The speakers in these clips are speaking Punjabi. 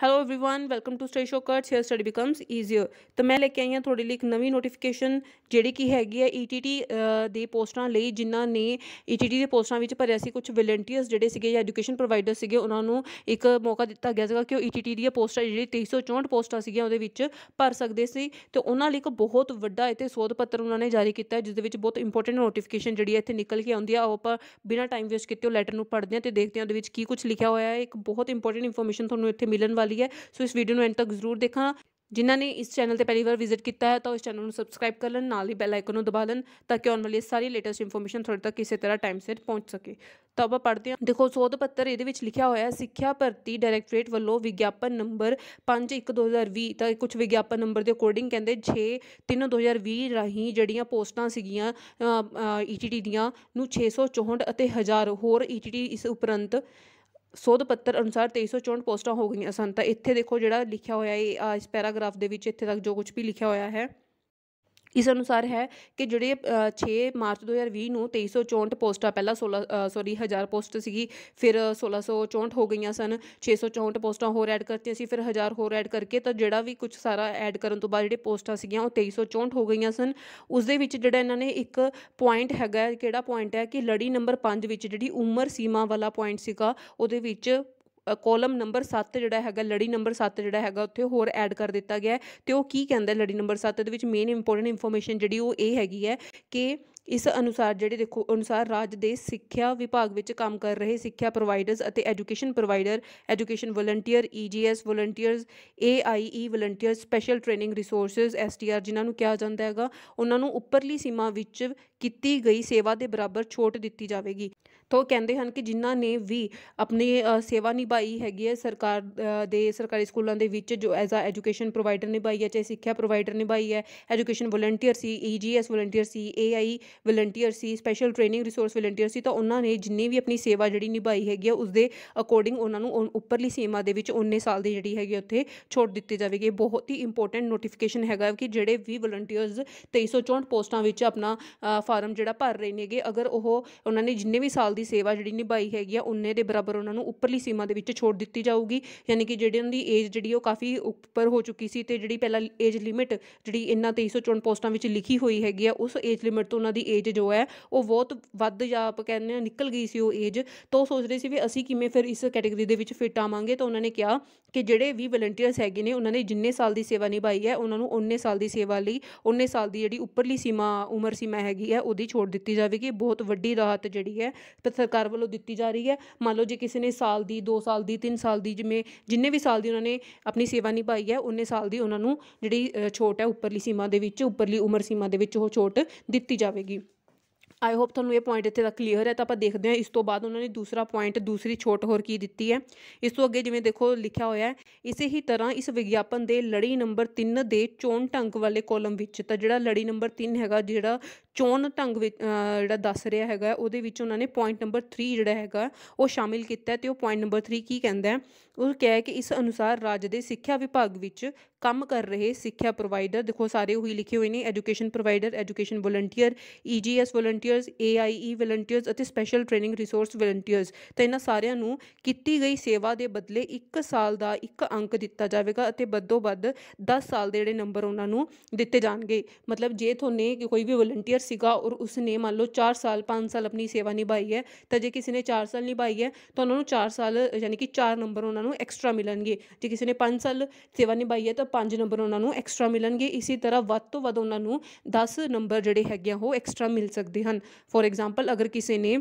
hello everyone welcome to study show here study study becomes easier ਤਾਂ ਮੈਂ ਲੈ ਕੇ ਆਈ ਹਾਂ ਤੁਹਾਡੇ ਲਈ ਇੱਕ ਨਵੀਂ ਨੋਟੀਫਿਕੇਸ਼ਨ ਜਿਹੜੀ ਕੀ ਹੈਗੀ ਹੈ ਈਟੀਟੀ e ਦੇ ਪੋਸਟਾਂ ਲਈ ਜਿਨ੍ਹਾਂ ਨੇ ਈਟੀਟੀ e ਦੇ ਪੋਸਟਾਂ ਵਿੱਚ ਭਰਿਆ ਸੀ ਕੁਝ ਵਲੰਟੀਅਰਸ ਜਿਹੜੇ ਸੀਗੇ ਜਾਂ ਐਜੂਕੇਸ਼ਨ ਪ੍ਰੋਵਾਈਡਰ ਸੀਗੇ ਉਹਨਾਂ ਨੂੰ ਇੱਕ ਮੌਕਾ ਦਿੱਤਾ ਗਿਆ ਸੀਗਾ ਕਿ ਉਹ ETT ਦੀਆਂ ਪੋਸਟਾਂ ਜਿਹੜੀ 364 ਪੋਸਟਾਂ ਸੀਗੀਆਂ ਉਹਦੇ ਵਿੱਚ ਭਰ ਸਕਦੇ ਸੀ ਤੇ ਉਹਨਾਂ ਲਈ ਇੱਕ ਬਹੁਤ ਵੱਡਾ ਇਥੇ ਸੋਧ ਪੱਤਰ ਉਹਨਾਂ ਨੇ ਜਾਰੀ ਕੀਤਾ ਜਿਸ ਦੇ ਵਿੱਚ ਬਹੁਤ ਇੰਪੋਰਟੈਂਟ ਨੋਟੀਫਿਕੇਸ਼ਨ ਜਿਹੜੀ ਹੈ ਇੱਥੇ ਨਿਕਲ ਕੇ ਆਉਂਦੀ ਆ ਉਹ ਆਪਾਂ ਬਿਨਾਂ ਟਾਈਮ ਵੇਸਟ ਕੀਤੇ ਉਹ ਲੈਟਰ ਨੂੰ ਪੜ੍ਹਦੇ ਆ ਤੇ ਦੇਖਦੇ ਆ ਉਹਦੇ ਵਿੱਚ ਕੀ ਕੁਝ ਲਿਖਿਆ ਹੋਇਆ ਹੈ ਇੱਕ ਬਹੁਤ ਇੰਪੋਰਟੈਂਟ ਇਨਫੋਰਮੇਸ਼ਨ ਤੁਹਾਨੂੰ ਇੱਥੇ ਮਿਲਣ ਵਾਲੀ ਵਾਲੀ ਹੈ ਸੋ ਇਸ ਵੀਡੀਓ ਨੂੰ ਐਂਡ ਤੱਕ ਜ਼ਰੂਰ ਦੇਖਣਾ ਜਿਨ੍ਹਾਂ ਨੇ ਇਸ ਚੈਨਲ ਤੇ ਪਹਿਲੀ ਵਾਰ ਵਿਜ਼ਿਟ ਕੀਤਾ ਹੈ ਤਾਂ ਉਸ ਚੈਨਲ ਨੂੰ ਸਬਸਕ੍ਰਾਈਬ ਕਰ ਲੈਣ ਨਾਲ ਹੀ ਬੈਲ ਆਈਕਨ ਨੂੰ ਦਬਾ ਲੈਣ ਤਾਂ ਕਿ ਆਉਣ ਵਾਲੀ ਸਾਰੀ ਲੇਟੈਸਟ ਇਨਫੋਰਮੇਸ਼ਨ ਤੁਹਾਡੇ ਤੱਕ ਕਿਸੇ ਤਰ੍ਹਾਂ ਟਾਈਮ ਸਿਰ ਪਹੁੰਚ ਸਕੇ ਤਾਂ ਆਪਾਂ ਪੜ੍ਹਦੇ ਹਾਂ ਦੇਖੋ ਸੋਧ ਪੱਤਰ ਇਹਦੇ ਵਿੱਚ ਲਿਖਿਆ ਹੋਇਆ ਹੈ ਸਿੱਖਿਆ ਭਰਤੀ ਡਾਇਰੈਕਟੋਰੇਟ ਵੱਲੋਂ ਵਿਗਿਆਪਨ ਨੰਬਰ 51/2020 ਤਾਂ ਕੁਝ ਵਿਗਿਆਪਨ ਨੰਬਰ ਦੇ ਅਕੋਰਡਿੰਗ ਕਹਿੰਦੇ 6/3/2020 ਰਾਹੀਂ ਜਿਹੜੀਆਂ ਪੋਸਟਾਂ ਸੀਗੀਆਂ ਈਟੀਟੀ e ਦੀਆਂ ਨੂੰ 664 ਅਤੇ 1000 ਹੋਰ ਈਟੀਟੀ e ਇਸ ਉਪਰੰਤ ਸੋਧ ਪੱਤਰ ਅਨੁਸਾਰ 2364 ਪੋਸਟਾਂ ਹੋ ਗਈਆਂ ਸਨ ਤਾਂ ਇੱਥੇ ਦੇਖੋ ਜਿਹੜਾ ਲਿਖਿਆ ਹੋਇਆ ਹੈ ਇਸ ਪੈਰਾਗ੍ਰਾਫ ਦੇ ਵਿੱਚ ਇੱਥੇ ਤੱਕ ਜੋ ਕੁਝ ਵੀ ਲਿਖਿਆ ਹੋਇਆ ਹੈ ਇਸ ਅਨੁਸਾਰ ਹੈ ਕਿ ਜਿਹੜੇ 6 ਮਾਰਚ 2020 ਨੂੰ 2364 ਪੋਸਟਾਂ ਪਹਿਲਾਂ 16 ਸੌਰੀ 1000 ਪੋਸਟ ਸੀਗੀ ਫਿਰ 1664 ਹੋ ਗਈਆਂ ਸਨ 664 ਪੋਸਟਾਂ ਹੋਰ ਐਡ ਕਰਤੀਆਂ ਸੀ ਫਿਰ 1000 ਹੋਰ ਐਡ ਕਰਕੇ ਤਾਂ ਜਿਹੜਾ ਵੀ ਕੁਝ ਸਾਰਾ ਐਡ ਕਰਨ ਤੋਂ ਬਾਅਦ ਜਿਹੜੇ ਪੋਸਟਾਂ ਸੀਗੀਆਂ ਉਹ 2364 ਹੋ ਗਈਆਂ ਸਨ ਉਸ ਦੇ ਵਿੱਚ ਜਿਹੜਾ ਇਹਨਾਂ ਨੇ ਇੱਕ ਪੁਆਇੰਟ ਹੈਗਾ ਕਿਹੜਾ ਪੁਆਇੰਟ ਹੈ ਕਿ ਲੜੀ ਨੰਬਰ 5 ਵਿੱਚ ਜਿਹੜੀ ਉਮਰ ਸੀਮਾ ਵਾਲਾ ਪੁਆਇੰਟ ਸੀਗਾ ਉਹਦੇ ਵਿੱਚ ਕਾਲਮ ਨੰਬਰ 7 ਜਿਹੜਾ ਹੈਗਾ ਲੜੀ ਨੰਬਰ 7 ਜਿਹੜਾ ਹੈਗਾ ਉੱਥੇ ਹੋਰ ਐਡ ਕਰ ਦਿੱਤਾ ਗਿਆ ਤੇ ਉਹ ਕੀ ਕਹਿੰਦਾ ਲੜੀ ਨੰਬਰ 7 ਦੇ ਵਿੱਚ ਮੇਨ ਇੰਪੋਰਟੈਂਟ ਇਨਫੋਰਮੇਸ਼ਨ ਜਿਹੜੀ ਉਹ ਇਹ ਹੈਗੀ ਹੈ ਕਿ ਇਸ ਅਨੁਸਾਰ ਜਿਹੜੇ ਦੇਖੋ ਅਨੁਸਾਰ ਰਾਜ ਦੇ ਸਿੱਖਿਆ ਵਿਭਾਗ ਵਿੱਚ ਕੰਮ ਕਰ ਰਹੇ ਸਿੱਖਿਆ ਪ੍ਰੋਵਾਈਡਰਸ ਅਤੇ education provider education volunteer EGS volunteers AIE volunteer special training resources STR ਜਿਨ੍ਹਾਂ ਨੂੰ ਕਿਹਾ ਜਾਂਦਾ ਹੈਗਾ ਉਹਨਾਂ ਨੂੰ ਉੱਪਰਲੀ ਸੀਮਾ ਵਿੱਚ ਕੀਤੀ ਗਈ ਸੇਵਾ ਦੇ ਬਰਾਬਰ ਛੋਟ ਦਿੱਤੀ ਜਾਵੇਗੀ ਤਾਂ ਉਹ ਕਹਿੰਦੇ ਹਨ ਕਿ ਜਿਨ੍ਹਾਂ ਨੇ ਵੀ ਆਪਣੀ ਸੇਵਾ ਨਿਭਾਈ ਹੈਗੀ ਹੈ ਸਰਕਾਰ ਦੇ ਸਰਕਾਰੀ ਸਕੂਲਾਂ ਦੇ ਵਿੱਚ ਜੋ ਐਜ਼ ਆ ਐਜੂਕੇਸ਼ਨ ਪ੍ਰੋਵਾਈਡਰ ਨਿਭਾਈ ਹੈ ਚਾਹੇ ਸਿੱਖਿਆ ਪ੍ਰੋਵਾਈਡਰ ਨਿਭਾਈ ਹੈ ਐਜੂਕੇਸ਼ਨ ਵਲੰਟੀਅਰ ਸੀ ਈਜੀਐਸ e ਵਲੰਟੀਅਰ ਸੀ ਏਆਈ ਵਲੰਟੀਅਰ ਸੀ ਸਪੈਸ਼ਲ ਟ੍ਰੇਨਿੰਗ ਰਿਸੋਰਸ ਵਲੰਟੀਅਰ ਸੀ ਤਾਂ ਉਹਨਾਂ ਨੇ ਜਿੰਨੀ ਵੀ ਆਪਣੀ ਸੇਵਾ ਜਿਹੜੀ ਨਿਭਾਈ ਹੈਗੀ ਹੈ ਉਸ ਦੇ ਅਕੋਰਡਿੰਗ ਉਹਨਾਂ ਨੂੰ ਉੱਪਰਲੀ ਸੀਮਾ ਦੇ ਵਿੱਚ 19 ਸਾਲ ਦੀ ਜਿਹੜੀ ਹੈਗੀ ਉੱਥੇ ਛੋਟ ਦਿੱਤੀ ਜਾਵੇਗੀ ਬਹੁਤ ਹੀ ਇੰਪੋਰਟੈਂਟ ਨੋਟੀਫਿਕੇਸ਼ਨ ਹੈਗਾ ਕਿ ਜਿਹੜੇ ਵੀ ਵਲੰਟੀਅਰਸ 2364 ਪੋਸਟਾਂ ਵਿੱਚ ਆਪਣਾ ਫਾਰਮ ਜਿਹੜਾ ਭਰ ਰਹੇ ਨੇਗੇ ਅਗਰ ਉਹ ਉਹਨਾਂ ਨੇ ਜਿੰਨੇ ਵੀ ਸਾਲ ਦੀ ਸੇਵਾ ਜਿਹੜੀ ਨਿਭਾਈ ਹੈਗੀ ਆ ਉਨੇ ਦੇ ਬਰਾਬਰ ਉਹਨਾਂ ਨੂੰ ਉੱਪਰਲੀ ਸੀਮਾ ਦੇ ਵਿੱਚ ਛੋੜ ਦਿੱਤੀ ਜਾਊਗੀ ਯਾਨੀ ਕਿ ਜਿਹੜੀ ਉਹਨਾਂ ਦੀ ਏਜ ਜਿਹੜੀ ਉਹ ਕਾਫੀ ਉੱਪਰ ਹੋ ਚੁੱਕੀ ਸੀ ਤੇ ਜਿਹੜੀ ਪਹਿਲਾਂ ਏਜ ਲਿਮਿਟ ਜਿਹੜੀ ਇਹਨਾਂ 2354 ਪੋਸਟਾਂ ਵਿੱਚ ਲਿਖੀ ਹੋਈ ਹੈਗੀ ਆ ਉਸ ਏਜ ਲਿਮਿਟ ਤੋਂ ਉਹਨਾਂ ਦੀ ਏਜ ਜੋ ਹੈ ਉਹ ਬਹੁਤ ਵੱਧ ਜਾਂ ਆਪ ਕਹਿੰਦੇ ਆ ਨਿਕਲ ਗਈ ਸੀ ਉਹ ਏਜ ਤਾਂ ਸੋਚ ਰਹੇ ਸੀ ਵੀ ਅਸੀਂ ਕਿਵੇਂ ਫਿਰ ਇਸ ਕੈਟਾਗਰੀ ਦੇ ਵਿੱਚ ਫਿੱਟ ਆਵਾਂਗੇ ਤਾਂ ਉਹਨਾਂ ਨੇ ਕਿਹਾ ਕਿ ਜਿਹੜੇ ਵੀ ਵਲੰਟੀਅਰਸ ਹੈਗੇ ਨੇ ਉਹਨਾਂ ਨੇ ਜਿੰਨੇ ਸਾਲ ਦੀ ਸੇਵਾ ਨਿਭਾਈ ਹੈ ਉਹਨਾਂ ਨੂੰ ਉਹਨੇ ਸਾਲ ਦੀ ਸੇਵਾ ਲਈ ਉਹਨੇ ਸਾਲ ਦੀ ਜਿਹੜੀ ਉੱਪਰਲੀ ਸੀਮਾ ਉਮਰ ਸੀਮਾ ਹੈਗੀ ਹੈ ਉਹਦੀ ਛੋੜ ਦਿੱਤੀ ਜਾਵੇਗੀ ਬਹੁਤ ਵੱਡੀ ਰਾਹਤ ਜਿਹੜੀ ਹੈ ਸਰਕਾਰ ਵੱਲੋਂ ਦਿੱਤੀ ਜਾ ਰਹੀ ਹੈ ਮੰਨ ਲਓ ਜੇ ਕਿਸੇ ਨੇ ਸਾਲ ਦੀ 2 ਸਾਲ ਦੀ 3 ਸਾਲ ਦੀ ਜਿਵੇਂ ਜਿੰਨੇ ਵੀ ਸਾਲ ਦੀ ਉਹਨਾਂ ਨੇ ਆਪਣੀ ਸੇਵਾ ਨਿਭਾਈ ਹੈ ਉਹਨੇ ਸਾਲ ਦੀ ਉਹਨਾਂ ਨੂੰ ਜਿਹੜੀ ਛੋਟ ਹੈ ਉੱਪਰਲੀ ਸੀਮਾ ਦੇ ਵਿੱਚ ਉੱਪਰਲੀ ਉਮਰ ਸੀਮਾ ਦੇ ਵਿੱਚ ਉਹ ਛੋਟ ਦਿੱਤੀ ਜਾਵੇਗੀ ਆਈ ਹੋਪ ਤੁਹਾਨੂੰ ਇਹ ਪੁਆਇੰਟ ਇੱਥੇ ਦਾ ਕਲੀਅਰ ਹੈ ਤਾਂ ਆਪਾਂ ਦੇਖਦੇ ਹਾਂ ਇਸ ਤੋਂ ਬਾਅਦ ਉਹਨਾਂ ਨੇ ਦੂਸਰਾ ਪੁਆਇੰਟ ਦੂਸਰੀ ਛੋਟ ਹੋਰ ਕੀ ਦਿੱਤੀ ਹੈ ਇਸ ਤੋਂ ਅੱਗੇ ਜਿਵੇਂ ਦੇਖੋ ਲਿਖਿਆ ਹੋਇਆ ਹੈ ਇਸੇ ਹੀ ਤਰ੍ਹਾਂ ਇਸ ਵਿਗਿਆਪਨ ਦੇ ਲੜੀ ਨੰਬਰ 3 ਦੇ ਚੋਣ ਢੰਗ ਵਾਲੇ ਕਾਲਮ ਵਿੱਚ ਤਾਂ ਜਿਹੜਾ ਲੜੀ ਨੰਬਰ 3 ਹੈਗਾ ਜਿਹੜਾ ਚੋਣ ਢੰਗ ਵਿੱਚ ਜਿਹੜਾ ਦੱਸ ਰਿਹਾ ਹੈਗਾ ਉਹਦੇ ਵਿੱਚ ਉਹਨਾਂ ਨੇ ਪੁਆਇੰਟ ਨੰਬਰ 3 ਜਿਹੜਾ ਹੈਗਾ ਉਹ ਸ਼ਾਮਿਲ ਕੀਤਾ ਤੇ ਉਹ ਪੁਆਇੰਟ ਨੰਬਰ 3 ਕੀ ਕਹਿੰਦਾ ਹੈ ਉਹ ਕਿਹਾ ਕਿ ਇਸ ਅਨੁਸਾਰ ਰਾਜ ਦੇ ਸਿੱਖਿਆ ਵਿਭਾਗ ਵਿੱਚ ਕੰਮ ਕਰ ਰਹੇ ਸਿੱਖਿਆ ਪ੍ਰੋਵਾਈਡਰ ਦੇਖੋ ਸਾਰੇ ਉਹੀ ਲਿਖੇ ਹੋਏ ਨੇ education provider education volunteer EGS volunteers AIE volunteers ਅਤੇ ਸਪੈਸ਼ਲ ਟ੍ਰੇਨਿੰਗ ਰਿਸੋਰਸ ਵਲੰਟੀਅਰਸ ਤਾਂ ਇਹਨਾਂ ਸਾਰਿਆਂ ਨੂੰ ਕੀਤੀ ਗਈ ਸੇਵਾ ਦੇ ਬਦਲੇ 1 ਸਾਲ ਦਾ 1 ਅੰਕ ਦਿੱਤਾ ਜਾਵੇਗਾ ਅਤੇ ਬਦੋ ਬਦ 10 ਸਾਲ ਦੇ ਜਿਹੜੇ ਨੰਬਰ ਉਹਨਾਂ ਨੂੰ ਦਿੱਤੇ ਜਾਣਗੇ ਮਤਲਬ ਜੇ ਤੁਹਾਨੇ ਕੋਈ ਵੀ ਵਲੰਟੀਅਰ ਸੀਗਾ ਔਰ ਉਸਨੇ ਮੰਨ ਲਓ 4 ਸਾਲ 5 ਸਾਲ ਆਪਣੀ ਸੇਵਾ ਨਿਭਾਈ ਹੈ ਤਾਂ ਜੇ ਕਿਸੇ ਨੇ 4 ਸਾਲ ਨਿਭਾਈ ਹੈ ਤਾਂ ਉਹਨਾਂ ਨੂੰ 4 ਸਾਲ ਯਾਨੀ ਕਿ 4 ਨੰਬਰ ਉਹਨਾਂ ਨੂੰ ਐਕਸਟਰਾ ਮਿਲਣਗੇ ਜੇ ਕਿਸੇ ਨੇ 5 ਸਾਲ ਸੇਵਾ ਨਿਭਾਈ ਹੈ ਤਾਂ 5 ਨੰਬਰ ਉਹਨਾਂ ਨੂੰ ਐਕਸਟਰਾ ਮਿਲਣਗੇ ਇਸੇ ਤਰ੍ਹਾਂ ਵੱਧ ਤੋਂ ਵੱਧ ਉਹਨਾਂ ਨੂੰ 10 ਨੰਬਰ ਜਿਹੜੇ ਹੈਗੇ ਆ ਉਹ ਐਕਸਟਰਾ ਮਿਲ ਸਕਦੇ ਹਨ ਫੋਰ ਐਗਜ਼ਾਮਪਲ ਅਗਰ ਕਿਸੇ ਨੇ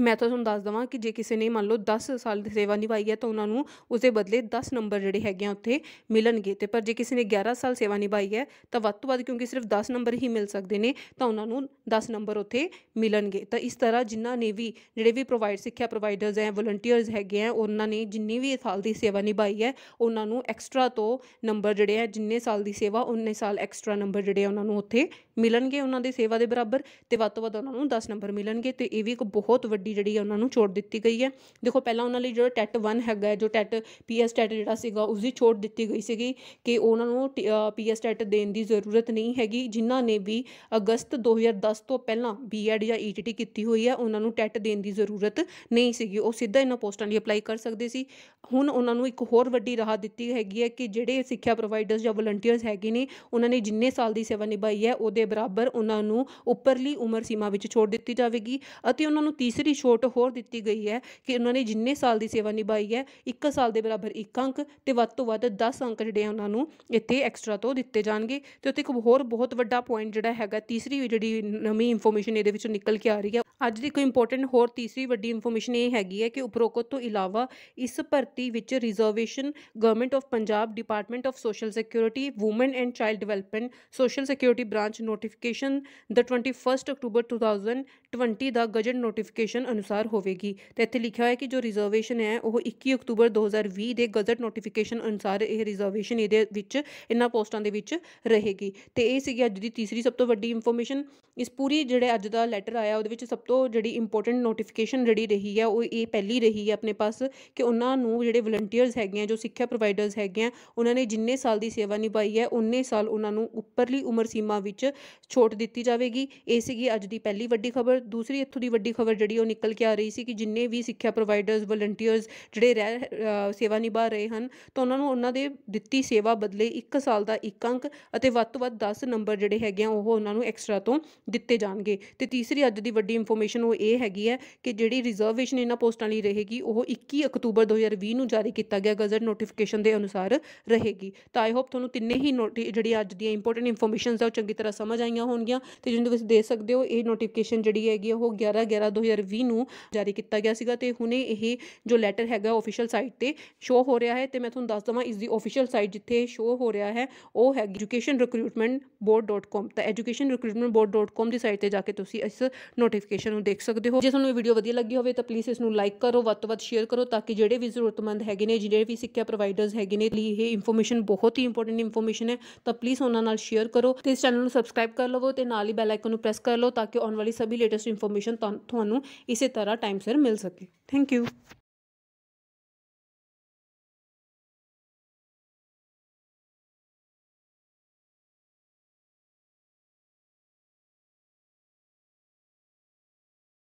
ਮੈਂ ਤਾਂ ਤੁਹਾਨੂੰ ਦੱਸ ਦਵਾਂ ਕਿ ਜੇ ਕਿਸੇ ਨੇ ਮੰਨ ਲਓ 10 ਸਾਲ ਦੀ ਸੇਵਾ ਨਿਭਾਈ ਹੈ ਤਾਂ ਉਹਨਾਂ ਨੂੰ ਉਸੇ ਬਦਲੇ 10 ਨੰਬਰ ਜਿਹੜੇ ਹੈਗੇ ਆ ਉੱਥੇ ਮਿਲਣਗੇ ਤੇ ਪਰ ਜੇ ਕਿਸੇ ਨੇ 11 ਸਾਲ ਸੇਵਾ ਨਿਭਾਈ ਹੈ ਤਾਂ ਵੱਧ ਤੋਂ ਵੱਧ ਕਿਉਂਕਿ ਸਿਰਫ 10 ਨੰਬਰ ਹੀ ਮਿਲ ਸਕਦੇ ਨੇ ਤਾਂ ਉਹਨਾਂ ਨੂੰ 10 ਨੰਬਰ ਉੱਥੇ ਮਿਲਣਗੇ ਤਾਂ ਇਸ ਤਰ੍ਹਾਂ ਜਿਨ੍ਹਾਂ ਨੇ ਵੀ ਜਿਹੜੇ ਵੀ ਪ੍ਰੋਵਾਈਡ ਸਿੱਖਿਆ ਪ੍ਰੋਵਾਈਡਰਸ ਹੈ ਵਲੰਟੀਅਰਸ ਹੈਗੇ ਆ ਉਹਨਾਂ ਨੇ ਜਿੰਨੀ ਵੀ ਸਾਲ ਦੀ ਸੇਵਾ ਨਿਭਾਈ ਹੈ ਉਹਨਾਂ ਨੂੰ ਐਕਸਟਰਾ ਤੋਂ ਨੰਬਰ ਜਿਹੜੇ ਆ ਜਿੰਨੇ ਸਾਲ ਦੀ ਸੇਵਾ ਉਹਨੇ ਸਾਲ ਐਕਸਟਰਾ ਨੰਬਰ ਜਿਹੜੇ ਉਹਨਾਂ ਨੂੰ ਉੱਥੇ ਮਿਲਣਗੇ ਉਹਨਾਂ ਦੀ ਸੇਵਾ ਦੇ ਬਰਾਬਰ ਤੇ ਵੱਧ ਤੋਂ ਵੱਧ ਉਹਨਾਂ ਨੂੰ 10 ਨੰਬਰ ਮਿਲਣਗੇ ਤੇ ਇਹ ਵੀ ਇੱਕ ਬਹੁਤ ਵੱਡੀ ਗੱਡੀ ਜਿਹੜੀ ਉਹਨਾਂ ਨੂੰ ਛੋਟ ਦਿੱਤੀ ਗਈ ਹੈ ਦੇਖੋ ਪਹਿਲਾਂ ਉਹਨਾਂ ਲਈ ਜਿਹੜਾ ਟੈਟ 1 ਹੈਗਾ ਜੋ ਟੈਟ ਪੀਐਸ ਟੈਟ ਜਿਹੜਾ ਸੀਗਾ ਉਸ ਦੀ ਛੋਟ ਦਿੱਤੀ ਗਈ ਸੀਗੀ ਕਿ ਉਹਨਾਂ ਨੂੰ ਪੀਐਸ ਟੈਟ ਦੇਣ ਦੀ ਜ਼ਰੂਰਤ ਨਹੀਂ ਹੈਗੀ ਜਿਨ੍ਹਾਂ ਨੇ ਵੀ ਅਗਸਤ 2010 ਤੋਂ ਪਹਿਲਾਂ ਬੀਐਡ ਜਾਂ ਈਟੀਟੀ ਕੀਤੀ ਹੋਈ ਹੈ ਉਹਨਾਂ ਨੂੰ ਟੈਟ ਦੇਣ ਦੀ ਜ਼ਰੂਰਤ ਨਹੀਂ ਸੀਗੀ ਉਹ ਸਿੱਧਾ ਇਹਨਾਂ ਪੋਸਟਾਂ ਲਈ ਅਪਲਾਈ ਕਰ ਸਕਦੇ ਸੀ ਹੁਣ ਉਹਨਾਂ ਨੂੰ ਇੱਕ ਹੋਰ ਵੱਡੀ ਰਾਹਤ ਦਿੱਤੀ ਹੈਗੀ ਹੈ ਕਿ ਜਿਹੜੇ ਸਿੱਖਿਆ ਪ੍ਰੋਵਾਈਡਰਸ ਜਾਂ ਵਲੰਟੀਅਰਸ ਹੈਗੇ ਨੇ ਉਹਨਾਂ ਨੇ ਜਿੰਨੇ ਸਾਲ ਦੀ ਸੇਵਾ ਨਿਭਾਈ ਹੈ ਉਹਦੇ ਬਰਾਬਰ ਉਹਨਾਂ ਨੂੰ ਉੱਪਰਲੀ ਉਮਰ ਸੀਮਾ ਵਿੱਚ ਛੋੜ ਦਿੱਤੀ ਜਾਵੇਗੀ ਅਤੇ ਉਹਨਾਂ ਨੂੰ ਤੀਸਰੀ ਦੀ ਛੋਟ ਹੋਰ ਦਿੱਤੀ ਗਈ ਹੈ ਕਿ ਉਹਨਾਂ ਨੇ ਜਿੰਨੇ ਸਾਲ ਦੀ ਸੇਵਾ ਨਿਭਾਈ ਹੈ 1 ਸਾਲ ਦੇ ਬਰਾਬਰ 1 ਅੰਕ ਤੇ ਵੱਧ ਤੋਂ ਵੱਧ 10 ਅੰਕ ਜਿਹੜੇ ਉਹਨਾਂ ਨੂੰ ਇੱਥੇ ਐਕਸਟਰਾ ਤੋਂ ਦਿੱਤੇ ਜਾਣਗੇ ਤੇ ਉੱਥੇ ਇੱਕ ਹੋਰ ਬਹੁਤ ਵੱਡਾ ਪੁਆਇੰਟ ਜਿਹੜਾ ਹੈਗਾ ਤੀਸਰੀ ਜਿਹੜੀ ਨਵੀਂ ਇਨਫੋਰਮੇਸ਼ਨ ਇਹਦੇ ਵਿੱਚੋਂ ਨਿਕਲ ਕੇ ਆ ਰਹੀ ਹੈ ਅੱਜ ਦੀ ਕੋਈ ਇੰਪੋਰਟੈਂਟ ਹੋਰ ਤੀਸਰੀ ਵੱਡੀ ਇਨਫੋਰਮੇਸ਼ਨ ਇਹ ਹੈਗੀ ਹੈ ਕਿ ਉਪਰੋਕਤ ਤੋਂ ਇਲਾਵਾ ਇਸ ਭਰਤੀ ਵਿੱਚ reservation government of Punjab department of social security women and child development social security branch notification ਦਾ 21 ਅਕਤੂਬਰ 2020 ਦਾ ਗਜਟ ਨੋਟੀਫਿਕੇਸ਼ਨ ਅਨੁਸਾਰ ਹੋਵੇਗੀ ਤੇ ਇੱਥੇ ਲਿਖਿਆ ਹੋਇਆ ਕਿ ਜੋ ਰਿਜ਼ਰਵੇਸ਼ਨ ਹੈ ਉਹ 21 ਅਕਤੂਬਰ 2020 ਦੇ ਗਜਟ ਨੋਟੀਫਿਕੇਸ਼ਨ ਅਨੁਸਾਰ ਇਹ ਰਿਜ਼ਰਵੇਸ਼ਨ ਇਹਦੇ ਵਿੱਚ ਇਹਨਾਂ ਪੋਸਟਾਂ ਦੇ ਵਿੱਚ ਰਹੇਗੀ ਤੇ ਇਹ ਸੀਗੀ ਅੱਜ ਦੀ ਤੀਸਰੀ ਸਭ ਤੋਂ ਵੱਡੀ ਇਨਫੋਰਮੇਸ਼ਨ ਇਸ ਪੂਰੀ ਜਿਹੜੇ ਅੱਜ ਦਾ ਲੈਟਰ ਆਇਆ ਉਹਦੇ ਵਿੱਚ ਸਭ ਤੋਂ ਤੋਂ ਜਿਹੜੀ ਇੰਪੋਰਟੈਂਟ ਨੋਟੀਫਿਕੇਸ਼ਨ ਜਿਹੜੀ ਰਹੀ ਹੈ ਉਹ ਇਹ ਪਹਿਲੀ ਰਹੀ ਹੈ ਆਪਣੇ ਪਾਸ ਕਿ ਉਹਨਾਂ ਨੂੰ ਜਿਹੜੇ ਵਲੰਟੀਅਰਸ ਹੈਗੇ ਆ ਜੋ ਸਿੱਖਿਆ ਪ੍ਰੋਵਾਈਡਰਸ ਹੈਗੇ ਆ ਉਹਨਾਂ ਨੇ ਜਿੰਨੇ ਸਾਲ ਦੀ ਸੇਵਾ ਨਿਭਾਈ ਹੈ ਉਹਨੇ ਸਾਲ ਉਹਨਾਂ ਨੂੰ ਉੱਪਰਲੀ ਉਮਰ ਸੀਮਾ ਵਿੱਚ ਛੋਟ ਦਿੱਤੀ ਜਾਵੇਗੀ ਇਹ ਸੀਗੀ ਅੱਜ ਦੀ ਪਹਿਲੀ ਵੱਡੀ ਖਬਰ ਦੂਸਰੀ ਇੱਥੋਂ ਦੀ ਵੱਡੀ ਖਬਰ ਜਿਹੜੀ ਉਹ ਨਿਕਲ ਕੇ ਆ ਰਹੀ ਸੀ ਕਿ ਜਿੰਨੇ ਵੀ ਸਿੱਖਿਆ ਪ੍ਰੋਵਾਈਡਰਸ ਵਲੰਟੀਅਰਸ ਜਿਹੜੇ ਰਹਿ ਸੇਵਾ ਨਿਭਾ ਰਹੇ ਹਨ ਤਾਂ ਉਹਨਾਂ ਨੂੰ ਉਹਨਾਂ ਦੇ ਦਿੱਤੀ ਸੇਵਾ ਬਦਲੇ 1 ਸਾਲ ਦਾ 1 ਅੰਕ ਅਤੇ ਵੱਧ ਤੋਂ ਵੱਧ 10 ਨੰਬਰ ਜਿਹੜੇ ਹੈਗੇ ਆ ਉਹ ਉਹਨਾਂ ਨੂੰ ਐਕਸਟਰਾ ਤੋਂ ਦਿੱਤੇ ਜਾਣਗੇ ਤੇ ਤੀਸਰੀ ਅੱਜ ਦੀ ਵੱਡੀ ਇਨਫੋਰਮੇਸ਼ਨ ਉਹ ਇਹ ਹੈਗੀ ਹੈ ਕਿ ਜਿਹੜੀ ਰਿਜ਼ਰਵੇਸ਼ਨ ਇਹਨਾਂ ਪੋਸਟਾਂ ਲਈ ਰਹੇਗੀ ਉਹ 21 ਅਕਤੂਬਰ 2020 ਨੂੰ ਜਾਰੀ ਕੀਤਾ ਗਿਆ ਗਜ਼ਟ ਨੋਟੀਫਿਕੇਸ਼ਨ ਦੇ ਅਨੁਸਾਰ ਰਹੇਗੀ ਤਾਂ ਆਈ ਹੋਪ ਤੁਹਾਨੂੰ ਤਿੰਨੇ ਹੀ ਜਿਹੜੀ ਅੱਜ ਦੀਆਂ ਇੰਪੋਰਟੈਂਟ ਇਨਫੋਰਮੇਸ਼ਨਸ ਆ ਉਹ ਚੰਗੀ ਤਰ੍ਹਾਂ ਸਮਝ ਆਈਆਂ ਹੋਣਗੀਆਂ ਤੇ ਜਿੰਨੂੰ ਤੁਸੀਂ ਦੇ ਸਕਦੇ ਹੋ ਇਹ ਨੋਟੀਫਿਕੇਸ਼ਨ ਜਿਹੜੀ ਹੈਗੀ ਉਹ 11 11 2020 ਨੂੰ ਜਾਰੀ ਕੀਤਾ ਗਿਆ ਸੀਗਾ ਤੇ ਹੁਣੇ ਇਹ ਜੋ ਲੈਟਰ ਹੈਗਾ ਅਫੀਸ਼ੀਅਲ ਸਾਈਟ ਤੇ ਸ਼ੋ ਹੋ ਰਿਹਾ ਹੈ ਤੇ ਮੈਂ ਤੁਹਾਨੂੰ ਦੱਸ ਦਵਾਂ ਇਸ ਦੀ ਅਫੀਸ਼ੀਅਲ ਸਾਈਟ ਜਿੱਥੇ ਸ਼ੋ ਹੋ ਰਿਹਾ ਹੈ ਉਹ ਹੈ educationrecruitmentboard.com ਤਾਂ educationrecruitmentboard.com ਦੀ ਸਾਈਟ ਤੇ ਜਾ ਕੇ ਤੁਸੀਂ ਇਸ ਨੋਟੀਫਿਕੇਸ਼ਨ ਇਨਫੋਰਮੇਸ਼ਨ ਨੂੰ ਦੇਖ ਸਕਦੇ ਹੋ ਜੇ ਤੁਹਾਨੂੰ ਇਹ ਵੀਡੀਓ ਵਧੀਆ ਲੱਗੀ ਹੋਵੇ ਤਾਂ ਪਲੀਜ਼ ਇਸ ਨੂੰ ਲਾਈਕ ਕਰੋ ਵੱਧ ਤੋਂ ਵੱਧ ਸ਼ੇਅਰ ਕਰੋ ਤਾਂ ਕਿ ਜਿਹੜੇ ਵੀ ਜ਼ਰੂਰਤਮੰਦ ਹੈਗੇ ਨੇ ਜਿਹੜੇ ਵੀ ਸਿੱਖਿਆ ਪ੍ਰੋਵਾਈਡਰਸ ਹੈਗੇ ਨੇ ਲਈ ਇਹ ਇਨਫੋਰਮੇਸ਼ਨ ਬਹੁਤ ਹੀ ਇੰਪੋਰਟੈਂਟ ਇਨਫੋਰਮੇਸ਼ਨ ਹੈ ਤਾਂ ਪਲੀਜ਼ ਉਹਨਾਂ ਨਾਲ ਸ਼ੇਅਰ ਕਰੋ ਤੇ ਇਸ ਚੈਨਲ ਨੂੰ ਸਬਸਕ੍ਰਾਈਬ ਕਰ ਲਵੋ ਤੇ ਨਾਲ ਹੀ ਬੈਲ ਆਈਕਨ ਨੂੰ ਪ੍ਰੈਸ ਕਰ ਲਓ ਤਾਂ ਕਿ ਆਉਣ ਵਾਲੀ ਸਭੀ ਲੇਟੈਸਟ ਇਨਫੋਰਮੇਸ਼ਨ ਤੁਹਾਨੂੰ ਇਸੇ ਤਰ੍ਹਾਂ ਟਾਈਮ ਸਿਰ ਮਿਲ ਸਕੇ ਥੈਂਕ ਯੂ